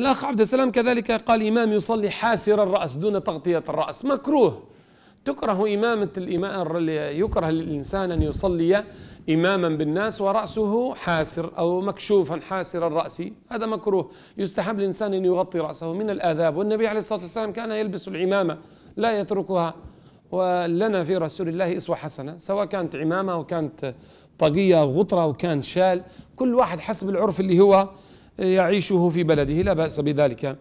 الأخ عبد السلام كذلك قال إمام يصلي حاسر الرأس دون تغطية الرأس مكروه تكره إمامة الإمام يكره للإنسان أن يصلي إماما بالناس ورأسه حاسر أو مكشوفا حاسر الرأس هذا مكروه يستحب الإنسان أن يغطي رأسه من الآداب والنبي عليه الصلاة والسلام كان يلبس العمامة لا يتركها ولنا في رسول الله إسوة حسنة سواء كانت عمامة أو كانت طاقية أو غطرة أو كان شال كل واحد حسب العرف اللي هو يعيشه في بلده لا بأس بذلك